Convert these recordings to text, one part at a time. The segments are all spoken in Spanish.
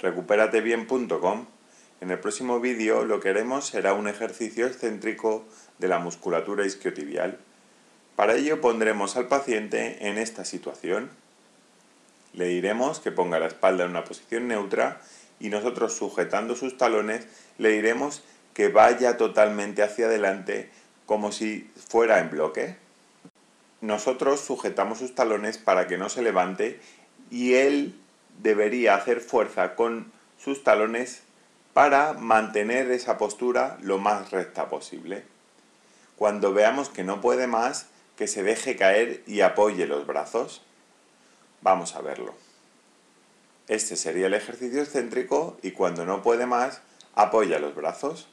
recuperatebien.com. En el próximo vídeo lo que haremos será un ejercicio excéntrico de la musculatura isquiotibial. Para ello pondremos al paciente en esta situación. Le diremos que ponga la espalda en una posición neutra y nosotros sujetando sus talones le diremos que vaya totalmente hacia adelante como si fuera en bloque. Nosotros sujetamos sus talones para que no se levante y él debería hacer fuerza con sus talones para mantener esa postura lo más recta posible. Cuando veamos que no puede más, que se deje caer y apoye los brazos. Vamos a verlo. Este sería el ejercicio excéntrico y cuando no puede más, apoya los brazos.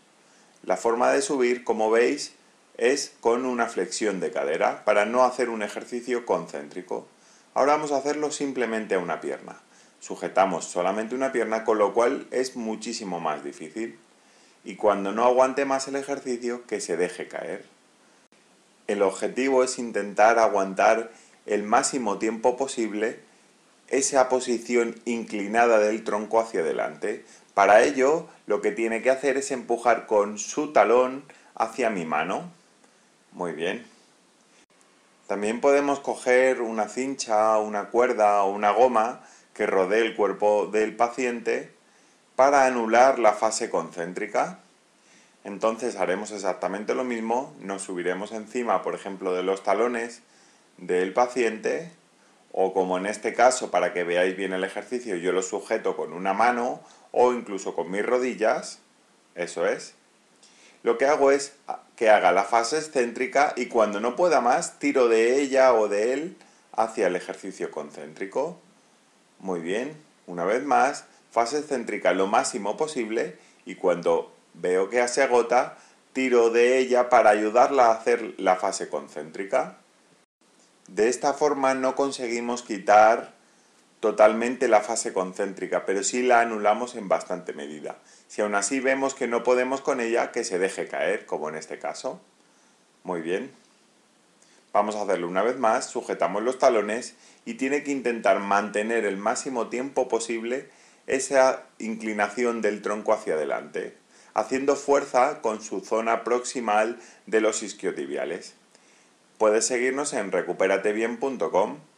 La forma de subir, como veis, es con una flexión de cadera para no hacer un ejercicio concéntrico. Ahora vamos a hacerlo simplemente a una pierna sujetamos solamente una pierna, con lo cual es muchísimo más difícil. Y cuando no aguante más el ejercicio, que se deje caer. El objetivo es intentar aguantar el máximo tiempo posible esa posición inclinada del tronco hacia adelante. Para ello, lo que tiene que hacer es empujar con su talón hacia mi mano. Muy bien. También podemos coger una cincha, una cuerda o una goma que rodee el cuerpo del paciente para anular la fase concéntrica. Entonces haremos exactamente lo mismo, nos subiremos encima, por ejemplo, de los talones del paciente, o como en este caso, para que veáis bien el ejercicio, yo lo sujeto con una mano o incluso con mis rodillas, eso es. Lo que hago es que haga la fase excéntrica y cuando no pueda más, tiro de ella o de él hacia el ejercicio concéntrico. Muy bien, una vez más, fase céntrica lo máximo posible y cuando veo que se agota, tiro de ella para ayudarla a hacer la fase concéntrica. De esta forma no conseguimos quitar totalmente la fase concéntrica, pero sí la anulamos en bastante medida. Si aún así vemos que no podemos con ella, que se deje caer, como en este caso. Muy bien. Vamos a hacerlo una vez más, sujetamos los talones y tiene que intentar mantener el máximo tiempo posible esa inclinación del tronco hacia adelante, haciendo fuerza con su zona proximal de los isquiotibiales. Puedes seguirnos en recuperatebien.com.